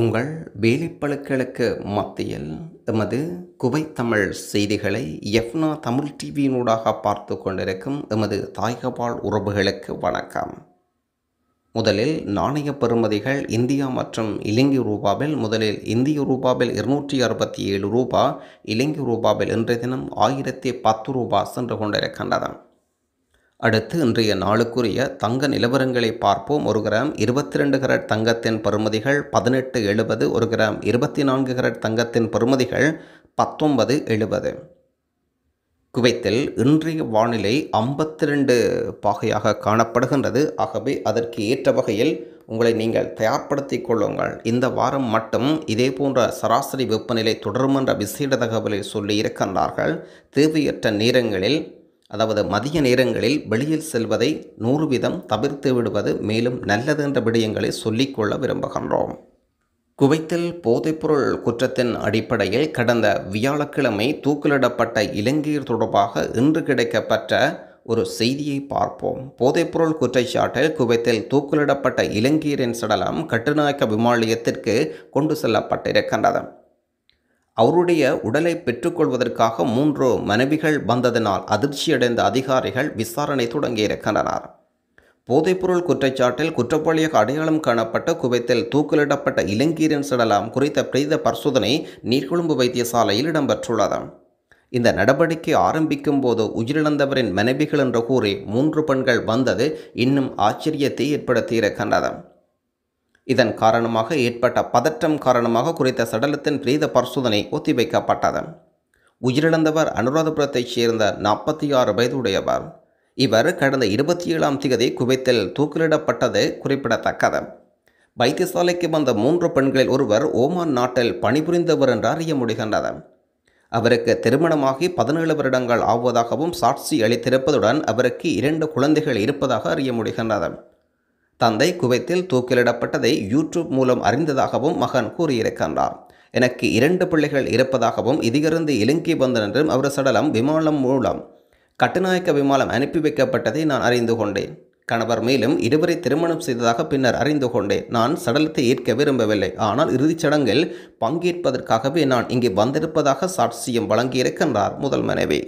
உங்கள் வேலைப்பழுக்களுக்கு மத்தியில் எமது குவைத்தமிழ் செய்திகளை எஃப்னா தமிழ் டிவியினூடாக பார்த்து கொண்டிருக்கும் எமது தாய்கபால் உறவுகளுக்கு வணக்கம் முதலில் நாணய பெறுமதிகள் இந்தியா மற்றும் இலங்கை ரூபாவில் முதலில் இந்திய ரூபாவில் இருநூற்றி அறுபத்தி ஏழு ரூபா இலங்கை ரூபாவில் இன்றைய தினம் ஆயிரத்தி பத்து ரூபா சென்று கொண்டிருக்கின்றன அடுத்து இன்றைய நாளுக்குரிய தங்க நிலவரங்களை பார்ப்போம் ஒரு கிராம் இருபத்தி ரெண்டு கரட் தங்கத்தின் பருமதிகள் பதினெட்டு எழுபது ஒரு கிராம் இருபத்தி நான்கு கரட் தங்கத்தின் பருமதிகள் பத்தொன்பது எழுபது குவைத்தில் இன்றைய வானிலை ஐம்பத்தி ரெண்டு பாகையாக காணப்படுகின்றது ஆகவே அதற்கு ஏற்ற வகையில் உங்களை நீங்கள் தயார்படுத்தி கொள்ளுங்கள் இந்த வாரம் மட்டும் இதே போன்ற சராசரி வெப்பநிலை தொடரும் என்ற விசேட தகவலை சொல்லி இருக்கின்றார்கள் தேவையற்ற நேரங்களில் அதாவது மதிய நேரங்களில் வெளியில் செல்வதை நூறு வீதம் தவிர்த்து விடுவது மேலும் நல்லது என்ற விடயங்களை சொல்லிக்கொள்ள விரும்புகின்றோம் குவைத்தில் போதைப்பொருள் குற்றத்தின் அடிப்படையில் கடந்த வியாழக்கிழமை தூக்கிலிடப்பட்ட இலங்கையர் தொடர்பாக இன்று கிடைக்கப்பட்ட ஒரு செய்தியை பார்ப்போம் போதைப்பொருள் குற்றச்சாட்டில் குவைத்தில் தூக்கிலிடப்பட்ட இலங்கையரின் சடலம் கட்டுநாயக்க விமானத்திற்கு கொண்டு செல்லப்பட்டிருக்கின்றது அவருடைய உடலை பெற்றுக்கொள்வதற்காக மூன்று மனைவிகள் வந்ததனால் அதிர்ச்சியடைந்த அதிகாரிகள் விசாரணை தொடங்கியிருக்கின்றனர் போதைப்பொருள் குற்றச்சாட்டில் குற்றவாளியாக அடையாளம் காணப்பட்ட குவைத்தில் தூக்கிலிடப்பட்ட இளங்கீரன் சடலம் குறித்த பிரேத பரிசோதனை நீர்கொழும்பு வைத்தியசாலையில் இடம்பெற்றுள்ளது இந்த நடவடிக்கை ஆரம்பிக்கும் போது உயிரிழந்தவரின் மனைவிகள் என்ற கூறி மூன்று பெண்கள் வந்தது இன்னும் ஆச்சரியத்தை ஏற்படுத்தியிருக்கின்றன இதன் காரணமாக ஏற்பட்ட பதற்றம் காரணமாக குறித்த சடலத்தின் பிரேத பரிசோதனை ஒத்திவைக்கப்பட்டது உயிரிழந்தவர் அனுராதபுரத்தைச் சேர்ந்த நாற்பத்தி ஆறு வயதுடையவர் இவர் கடந்த இருபத்தி ஏழாம் திகதி குவைத்தில் தூக்கிலிடப்பட்டது குறிப்பிடத்தக்கது வைத்தியசாலைக்கு வந்த மூன்று பெண்களில் ஒருவர் ஓமான் நாட்டில் பணிபுரிந்தவர் என்று அறிய முடிகின்றது அவருக்கு திருமணமாகி பதினேழு வருடங்கள் ஆவதாகவும் சாட்சி அளித்திருப்பதுடன் அவருக்கு இரண்டு குழந்தைகள் இருப்பதாக அறிய முடிகின்றது தந்தை குவைத்தில் தூக்கிலிடப்பட்டதை யூடியூப் மூலம் அறிந்ததாகவும் மகன் கூறியிருக்கின்றார் எனக்கு இரண்டு பிள்ளைகள் இருப்பதாகவும் இதிலிருந்து இலங்கை வந்தனென்றும் அவர் சடலம் விமானம் மூலம் கட்டுநாயக்க விமானம் அனுப்பி வைக்கப்பட்டதை நான் அறிந்து கொண்டேன் கணவர் மேலும் இருவரை திருமணம் செய்ததாக பின்னர் அறிந்து கொண்டேன் நான் சடலத்தை ஏற்க விரும்பவில்லை ஆனால் இறுதிச் சடங்கில் பங்கேற்பதற்காகவே நான் இங்கே வந்திருப்பதாக சாட்சியம் வழங்கியிருக்கின்றார் முதல் மனைவி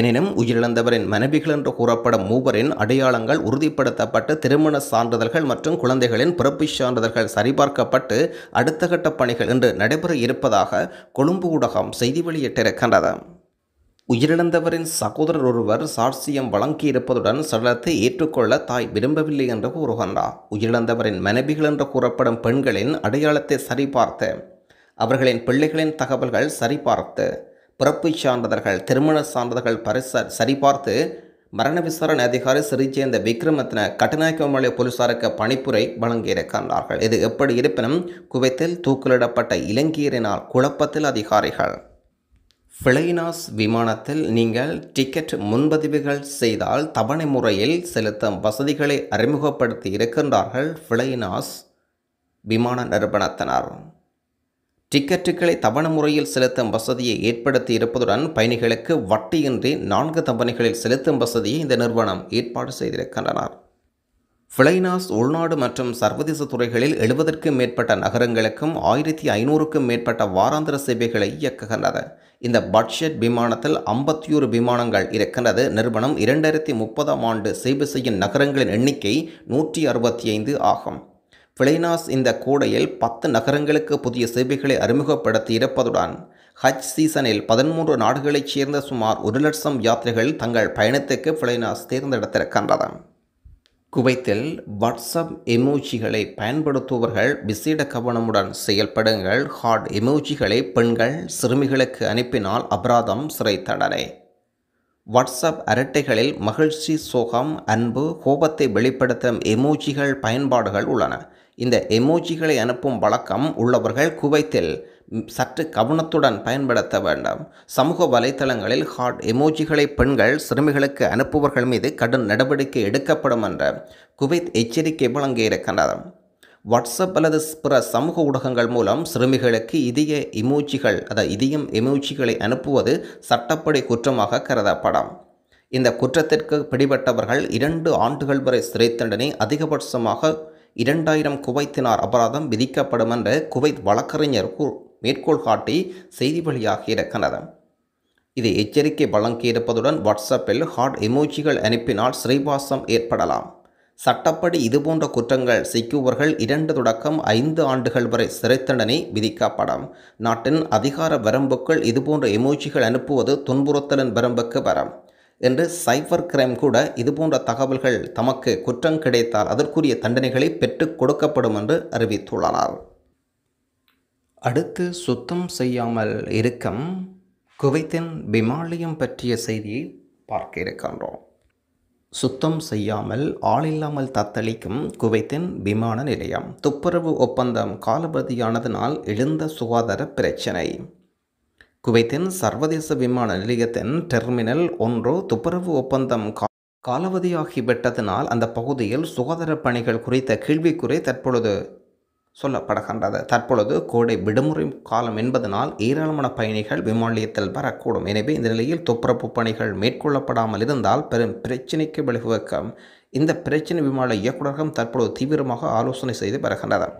எனினும் உயிரிழந்தவரின் மனைவிகள் என்று கூறப்படும் மூவரின் அடையாளங்கள் உறுதிப்படுத்தப்பட்டு திருமண சான்றிதழ்கள் மற்றும் குழந்தைகளின் பிறப்பு சான்றிதழ்கள் சரிபார்க்கப்பட்டு அடுத்த கட்ட பணிகள் இன்று நடைபெற இருப்பதாக கொழும்பு ஊடகம் செய்தி வெளியிட்டிருக்கின்றது உயிரிழந்தவரின் சகோதரர் ஒருவர் சாட்சியம் வழங்கியிருப்பதுடன் சடலத்தை ஏற்றுக்கொள்ள தாய் விரும்பவில்லை என்று கூறுகின்றார் உயிரிழந்தவரின் மனைவிகள் என்று கூறப்படும் பெண்களின் அடையாளத்தை சரிபார்த்து அவர்களின் பிள்ளைகளின் தகவல்கள் சரிபார்த்து பிறப்பு சான்றிதழ்கள் திருமண சான்றதர்கள் பரிச சரிபார்த்து மரண விசாரணை அதிகாரி சேர்ந்த விக்ரமத்தின கட்டநாயக்கமலை போலீசாருக்கு பணிப்புரை வழங்கியிருக்கின்றார்கள் இது எப்படி இருப்பினும் குவைத்தில் தூக்கிலிடப்பட்ட இலங்கையரினால் குழப்பத்தில் அதிகாரிகள் ஃபிளைனாஸ் விமானத்தில் நீங்கள் டிக்கெட் முன்பதிவுகள் செய்தால் தவணை முறையில் செலுத்தும் வசதிகளை அறிமுகப்படுத்தி இருக்கின்றார்கள் ஃபிளைனாஸ் விமான நிறுவனத்தினர் டிக்கெட்டுகளை தவண முறையில் செலுத்தும் வசதியை ஏற்படுத்தி இருப்பதுடன் பயணிகளுக்கு வட்டியின்றி நான்கு தவணைகளில் செலுத்தும் வசதியை இந்த நிறுவனம் ஏற்பாடு செய்திருக்கின்றனர் ஃபிளைனாஸ் உள்நாடு மற்றும் சர்வதேச துறைகளில் எழுபதற்கும் மேற்பட்ட நகரங்களுக்கும் ஆயிரத்தி ஐநூறுக்கும் மேற்பட்ட வாராந்திர சேவைகளை இயக்குகின்றது இந்த பட்ஜெட் விமானத்தில் ஐம்பத்தி ஒரு விமானங்கள் இருக்கின்றது நிறுவனம் இரண்டாயிரத்தி முப்பதாம் ஆண்டு சேவை செய்யும் நகரங்களின் எண்ணிக்கை நூற்றி அறுபத்தி ஐந்து ஆகும் ஃபிளைனாஸ் இந்த கூடையில் பத்து நகரங்களுக்கு புதிய சேவைகளை அறிமுகப்படுத்தி இருப்பதுடன் ஹஜ் சீசனில் பதிமூன்று நாடுகளைச் சேர்ந்த சுமார் ஒரு லட்சம் யாத்திரைகள் தங்கள் பயணத்துக்கு ஃபிளைனாஸ் தேர்ந்தெடுத்திருக்கின்றது குவைத்தில் வாட்ஸ்அப் எமோஜிகளை பயன்படுத்துபவர்கள் விசேட கவனமுடன் செயல்படுங்கள் ஹார்ட் எமோஜிகளை பெண்கள் சிறுமிகளுக்கு அனுப்பினால் அபராதம் சிறை தண்டனை வாட்ஸ்அப் அரட்டைகளில் மகிழ்ச்சி சோகம் அன்பு கோபத்தை வெளிப்படுத்தும் எமோஜிகள் பயன்பாடுகள் உள்ளன இந்த எமோஜிகளை அனுப்பும் வழக்கம் உள்ளவர்கள் குவைத்தில் சற்று கவனத்துடன் பயன்படுத்த வேண்டும் சமூக வலைதளங்களில் ஹாட் எமோஜிகளை பெண்கள் சிறுமிகளுக்கு அனுப்புபவர்கள் மீது கடும் நடவடிக்கை எடுக்கப்படும் என்ற குவைத் எச்சரிக்கை வழங்கியிருக்கின்றன வாட்ஸ்அப் அல்லது பிற சமூக ஊடகங்கள் மூலம் சிறுமிகளுக்கு இதய இமோஜிகள் அதாவது இதயம் எமோஜிகளை அனுப்புவது சட்டப்படி குற்றமாக கருதப்படும் இந்த குற்றத்திற்கு பிடிபட்டவர்கள் இரண்டு ஆண்டுகள் வரை சிறை தண்டனை அதிகபட்சமாக இரண்டாயிரம் குவைத்தினார் அபராதம் விதிக்கப்படும் என்று குவைத் வழக்கறிஞர் மேற்கோள் காட்டி செய்தி வழியாகி இருக்கிறது இது எச்சரிக்கை வழங்கியிருப்பதுடன் வாட்ஸ்அப்பில் ஹாட் எமோஜிகள் அனுப்பினால் சிறைவாசம் ஏற்படலாம் சட்டப்படி இதுபோன்ற குற்றங்கள் சிக்குவர்கள் இரண்டு தொடக்கம் ஐந்து ஆண்டுகள் வரை சிறை தண்டனை விதிக்கப்படும் நாட்டின் அதிகார வரம்புக்குள் இதுபோன்ற எமோஜிகள் அனுப்புவது துன்புறுத்தலின் வரம்புக்கு வரம் என்று சைபர் கிரைம் கூட இதுபோன்ற தகவல்கள் தமக்கு குற்றம் கிடைத்தால் அதற்குரிய தண்டனைகளை பெற்றுக் கொடுக்கப்படும் என்று அறிவித்துள்ளனர் அடுத்து சுத்தம் செய்யாமல் இருக்கும் குவைத்தின் பிமாலியம் பற்றிய செய்தியை பார்க்க இருக்கின்றோம் சுத்தம் செய்யாமல் ஆளில்லாமல் தத்தளிக்கும் குவைத்தின் விமான நிலையம் துப்புரவு ஒப்பந்தம் காலபதியானதனால் எழுந்த சுகாதார பிரச்சினை குவைத்தின் சர்வதேச விமான நிலையத்தின் டெர்மினல் ஒன்று துப்புரவு ஒப்பந்தம் காலாவதியாகிவிட்டதினால் அந்த பகுதியில் சுகாதார பணிகள் குறித்த கேள்விக்குறை தற்பொழுது சொல்லப்படுகின்றது தற்பொழுது கோடை விடுமுறை காலம் என்பதனால் ஏராளமான பயணிகள் விமான நிலையத்தில் வரக்கூடும் எனவே இந்த நிலையில் துப்புரப்பு பணிகள் மேற்கொள்ளப்படாமல் இருந்தால் பெரும் பிரச்சினைக்கு வழிவகுக்கும் இந்த பிரச்சினை விமான இயக்குநரகம் தற்பொழுது தீவிரமாக ஆலோசனை செய்து வருகின்றனர்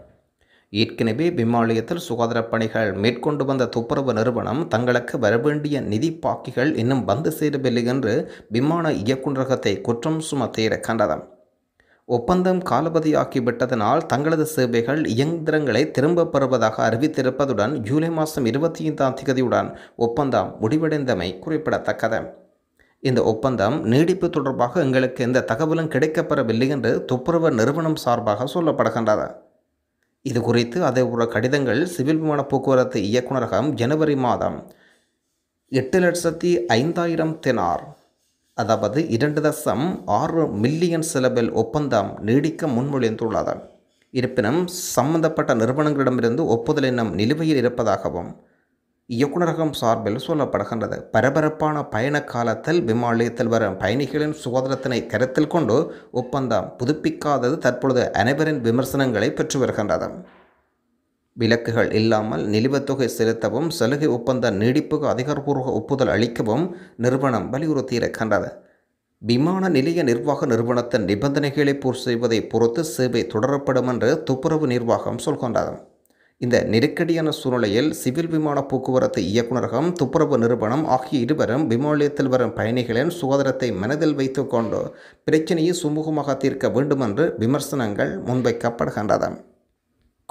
ஏற்கனவே விமாலயத்தில் சுகாதார பணிகள் மேற்கொண்டு வந்த துப்புரவு நிறுவனம் தங்களுக்கு வரவேண்டிய நிதி பாக்கிகள் இன்னும் வந்து சேரவில்லை என்று விமான இயக்குநரகத்தை குற்றம் சுமத்தி இருக்கின்றது ஒப்பந்தம் காலபதியாக்கிவிட்டதனால் தங்களது சேவைகள் இயந்திரங்களை திரும்பப் பெறுவதாக அறிவித்திருப்பதுடன் ஜூலை மாதம் இருபத்தி ஐந்தாம் திகதியுடன் ஒப்பந்தம் முடிவடைந்தமை குறிப்பிடத்தக்கது இந்த ஒப்பந்தம் நீடிப்பு தொடர்பாக எங்களுக்கு எந்த தகவலும் கிடைக்கப்பெறவில்லை என்று துப்புரவு நிறுவனம் சார்பாக சொல்லப்படுகின்றது இது குறித்து அதை உள்ள கடிதங்கள் சிவில் விமான போக்குவரத்து இயக்குநரகம் ஜனவரி மாதம் எட்டு லட்சத்தி ஐந்தாயிரம் தெனார் அதாவது இரண்டு தசம் ஆறு மில்லியன் செலவில் ஒப்பந்தம் நீடிக்க முன்மொழிந்துள்ளது இருப்பினும் சம்பந்தப்பட்ட நிறுவனங்களிடமிருந்து ஒப்புதல் எண்ணம் நிலுவையில் இருப்பதாகவும் இயக்குநரகம் சார்பில் சொல்லப்படுகின்றது பரபரப்பான பயண காலத்தில் விமான நிலையத்தில் வரும் பயணிகளின் சுகாதாரத்தினை கருத்தில் கொண்டு ஒப்பந்தம் புதுப்பிக்காதது தற்பொழுது அனைவரின் விமர்சனங்களை பெற்று வருகின்றது விலக்குகள் இல்லாமல் நிலுவத்தொகை செலுத்தவும் சலுகை ஒப்பந்த நீடிப்புக்கு அதிகாரப்பூர்வ ஒப்புதல் அளிக்கவும் நிறுவனம் வலியுறுத்தியிருக்கின்றது விமான நிலைய நிர்வாக நிறுவனத்தின் நிபந்தனைகளை பூர்த்தி செய்வதை பொறுத்து சேவை தொடரப்படும் என்று துப்புரவு நிர்வாகம் சொல்கின்றது இந்த நெருக்கடியான சூழ்நிலையில் சிவில் விமான போக்குவரத்து இயக்குநரகம் துப்புரவு நிறுவனம் ஆகிய இருவரும் விமானத்தில் வரும் பயணிகளின் சுகாதாரத்தை மனதில் வைத்துக்கொண்டு பிரச்சினையை சுமூகமாக தீர்க்க வேண்டுமென்று விமர்சனங்கள் முன்வைக்கப்படுகின்றது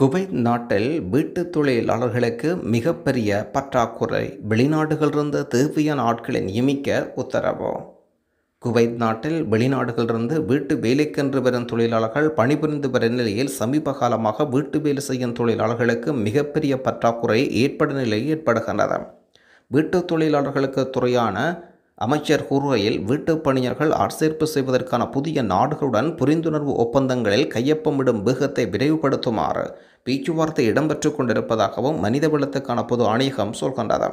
குவைத் நாட்டில் வீட்டு தொழிலாளர்களுக்கு மிகப்பெரிய பற்றாக்குறை வெளிநாடுகளிலிருந்து தேவையான ஆட்களை நியமிக்க உத்தரவு குவைத் நாட்டில் வெளிநாடுகளிலிருந்து வீட்டு வேலைக்கென்று வரும் தொழிலாளர்கள் பணிபுரிந்து வர நிலையில் சமீப காலமாக வீட்டு வேலை செய்யும் தொழிலாளர்களுக்கு மிகப்பெரிய பற்றாக்குறை ஏற்படும் நிலை ஏற்படுகின்றது வீட்டு தொழிலாளர்களுக்கு துறையான அமைச்சர் கூறுகையில் வீட்டு பணியர்கள் ஆட்சேர்ப்பு செய்வதற்கான புதிய நாடுகளுடன் புரிந்துணர்வு ஒப்பந்தங்களில் கையொப்பமிடும் வேகத்தை விரைவுபடுத்துமாறு பேச்சுவார்த்தை இடம்பெற்று கொண்டிருப்பதாகவும் மனிதவளத்துக்கான பொது ஆணையகம் சொல்கின்றது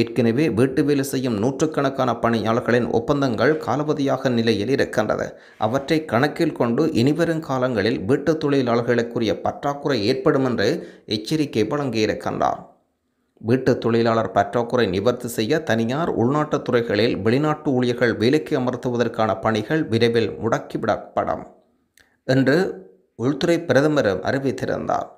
ஏற்கனவே வீட்டு வேலை செய்யும் நூற்றுக்கணக்கான பணியாளர்களின் ஒப்பந்தங்கள் காலவதியாக நிலையில் இருக்கின்றது அவற்றை கணக்கில் கொண்டு இனிவரும் காலங்களில் வீட்டு தொழிலாளர்களுக்குரிய பற்றாக்குறை ஏற்படும் என்று எச்சரிக்கை வழங்கியிருக்கின்றார் வீட்டு தொழிலாளர் பற்றாக்குறை நிவர்த்தி செய்ய தனியார் உள்நாட்டுத் துறைகளில் வெளிநாட்டு ஊழியர்கள் வேலைக்கு அமர்த்துவதற்கான பணிகள் விரைவில் முடக்கிவிடப்படும் என்று உள்துறை பிரதமரும் அறிவித்திருந்தார்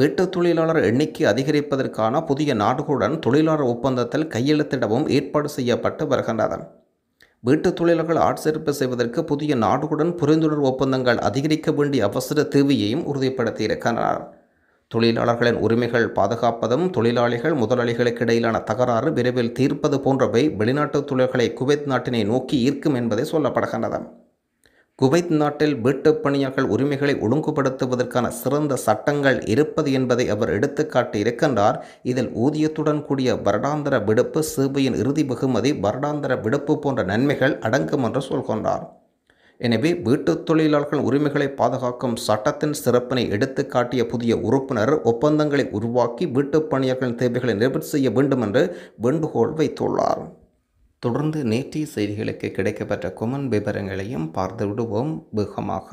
வீட்டுத் தொழிலாளர் எண்ணிக்கை அதிகரிப்பதற்கான புதிய நாடுகளுடன் தொழிலாளர் ஒப்பந்தத்தில் கையெழுத்திடவும் ஏற்பாடு செய்யப்பட்டு வருகின்றன வீட்டுத் தொழிலாளர்கள் ஆட்சேர்ப்பு செய்வதற்கு புதிய நாடுகளுடன் புரிந்துணர்வு ஒப்பந்தங்கள் அதிகரிக்க வேண்டிய அவசர தேவையையும் உறுதிப்படுத்தியிருக்கின்றனர் தொழிலாளர்களின் உரிமைகள் பாதுகாப்பதும் தொழிலாளிகள் முதலாளிகளுக்கு இடையிலான தகராறு விரைவில் தீர்ப்பது போன்றவை வெளிநாட்டு தொழில்களை குவைத் நாட்டினை நோக்கி ஈர்க்கும் என்பதை சொல்லப்படுகின்றன குவைத் நாட்டில் வீட்டுப் பணியாளர்கள் உரிமைகளை ஒழுங்குபடுத்துவதற்கான சிறந்த சட்டங்கள் இருப்பது என்பதை அவர் எடுத்துக்காட்டி இருக்கின்றார் இதில் ஊதியத்துடன் கூடிய வருடாந்திர விடுப்பு சிபியின் இறுதி வெகுமதி வருடாந்திர விடுப்பு போன்ற நன்மைகள் அடங்கும் என்று சொல்கின்றார் எனவே வீட்டுத் தொழிலாளர்கள் உரிமைகளை பாதுகாக்கும் சட்டத்தின் சிறப்பினை எடுத்துக்காட்டிய புதிய உறுப்பினர் ஒப்பந்தங்களை உருவாக்கி வீட்டுப் பணியாளர்களின் தேவைகளை நிறைவேற்ற செய்ய வேண்டும் என்று வேண்டுகோள் வைத்துள்ளார் தொடர்ந்து நேற்றைய செய்திகளுக்கு கிடைக்கப்பட்ட கொமன் விவரங்களையும் பார்த்து விடுவோம் வேகமாக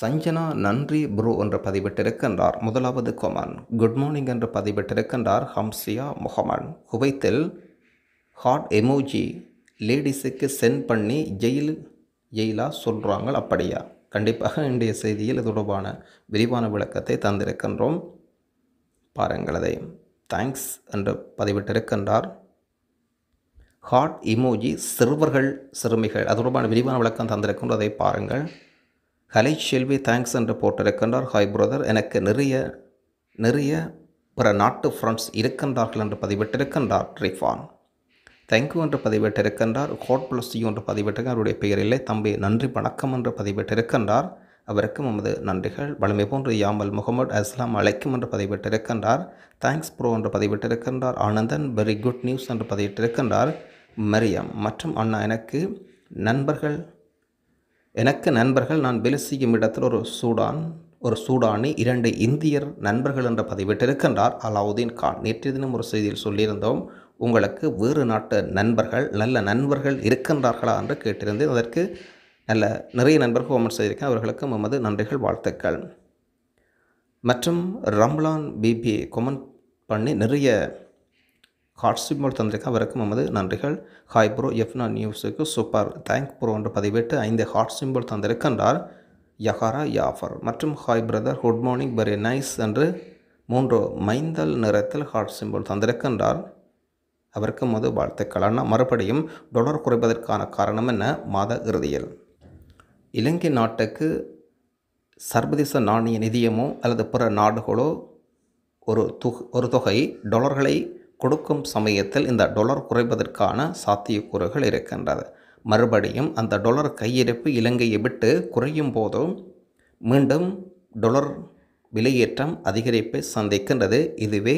சஞ்சனா நன்றி ப்ரோ என்று பதிவிட்டிருக்கின்றார் முதலாவது கொமன் குட் மார்னிங் என்று பதிவிட்டிருக்கின்றார் ஹம்சியா முகமன் குவைத்தில் ஹாட் எமோஜி லேடிஸுக்கு சென்ட் பண்ணி ஜெயில் ஜெயிலாக சொல்கிறாங்க அப்படியா கண்டிப்பாக இன்றைய செய்தியில் தொடர்பான விரிவான விளக்கத்தை தந்திருக்கின்றோம் பாருங்கள் அதை தேங்க்ஸ் என்று பதிவிட்டிருக்கின்றார் ஹாட் இமோஜி சிறுவர்கள் சிறுமிகள் அது தொடர்பான விரிவான விளக்கம் தந்திருக்கின்ற அதை பாருங்கள் கலை செல்வி தேங்க்ஸ் என்று போட்டிருக்கின்றார் ஹாய் பிரதர் எனக்கு நிறைய நிறைய பிற நாட்டு ஃப்ரெண்ட்ஸ் இருக்கின்றார்கள் என்று பதிவிட்டிருக்கின்றார் ரிஃபான் தேங்க்யூ என்று பதிவிட்டிருக்கின்றார் ஹோட் பிளஸ் யூ என்று பதிவிட்டிருக்கிறார் அவருடைய பெயரில்லை தம்பி நன்றி வணக்கம் என்று பதிவிட்டிருக்கின்றார் அவருக்கு நமது நன்றிகள் வலிமை போன்று யாமல் முகமது அஸ்லாம் அழைக்கும் என்று பதிவிட்டிருக்கின்றார் தேங்க்ஸ் ப்ரோ என்று பதிவிட்டிருக்கின்றார் ஆனந்தன் வெரி குட் நியூஸ் என்று பதிவிட்டிருக்கின்றார் மரியம் மற்றும் அண்ணா எனக்கு நண்பர்கள் எனக்கு நண்பர்கள் நான் வேலை செய்யும் இடத்தில் ஒரு சூடான் ஒரு சூடானி இரண்டு இந்தியர் நண்பர்கள் என்று பதிவிட்டிருக்கின்றார் அலாவுதீன் கான் நேற்று தினம் ஒரு செய்தியில் சொல்லியிருந்தோம் உங்களுக்கு வேறு நாட்டு நண்பர்கள் நல்ல நண்பர்கள் இருக்கின்றார்களா என்று கேட்டிருந்தேன் அதற்கு அல்ல நிறைய நண்பர்கள் ஓமன் செய்திருக்கேன் அவர்களுக்கும் எமது நன்றிகள் வாழ்த்துக்கள் மற்றும் ரம்லான் பிபி கொமெண்ட் பண்ணி நிறைய ஹாட் சிம்பிள் தந்திருக்கேன் அவருக்கும் எமது நன்றிகள் ஹாய் ப்ரோ எஃப்னா நியூஸுக்கு சூப்பர் தேங்க் ப்ரோ என்று பதிவிட்டு ஐந்து ஹார்ட் சிம்பிள் தந்திருக்கின்றார் யஹாரா யாஃபர் மற்றும் hi brother good morning very nice என்று மூன்று மைந்தல் நிறத்தில் ஹாட் சிம்பிள் தந்திருக்கின்றார் அவருக்கும் மது வாழ்த்துக்கள் ஆனால் மறுபடியும் டொலர் குறைப்பதற்கான காரணம் என்ன மாத இறுதியில் இலங்கை நாட்டுக்கு சர்வதேச நாணய நிதியமோ அல்லது பிற நாடுகளோ ஒரு தொகை ஒரு தொகை டொலர்களை கொடுக்கும் சமயத்தில் இந்த டொலர் குறைவதற்கான சாத்தியக்கூறுகள் இருக்கின்றது மறுபடியும் அந்த டொலர் கையிருப்பு இலங்கையை விட்டு குறையும் போதும் மீண்டும் டொலர் விலையேற்றம் அதிகரிப்பை சந்திக்கின்றது இதுவே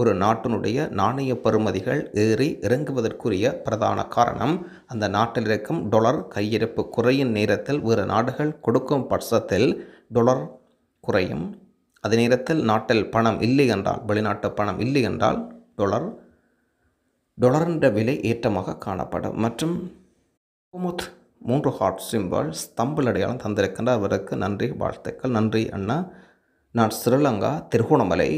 ஒரு நாட்டினுடைய நாணய பெறுமதிகள் ஏறி இறங்குவதற்குரிய பிரதான காரணம் அந்த நாட்டில் இருக்கும் டொலர் கையிருப்பு குறையும் நேரத்தில் வேறு நாடுகள் கொடுக்கும் பட்சத்தில் டொலர் குறையும் அதே நேரத்தில் நாட்டில் பணம் இல்லை என்றால் வெளிநாட்டு பணம் இல்லை என்றால் டொலர் டொலரின்ற விலை ஏற்றமாக காணப்படும் மற்றும் குமுத் மூன்று ஹார்ட் சிம்பால்ஸ் தம்பில் அடையாளம் தந்திருக்கின்ற அவருக்கு நன்றி வாழ்த்துக்கள் நன்றி அண்ணா நான் ஸ்ரீலங்கா திருகோணமலை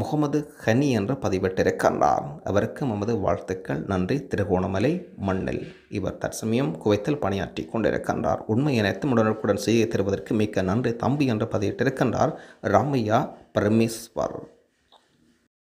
முகமது ஹனி என்ற பதிவிட்டிருக்கின்றார் அவருக்கு நமது வாழ்த்துக்கள் நன்றி திருகோணமலை மண்ணில் இவர் தற்சமயம் குவைத்தில் பணியாற்றி கொண்டிருக்கின்றார் உண்மை அனைத்தும் உடனுக்குடன் செய்ய தருவதற்கு மிக்க நன்றி தம்பி என்று பதிவிட்டிருக்கின்றார் ராமையா பரமேஸ்வர்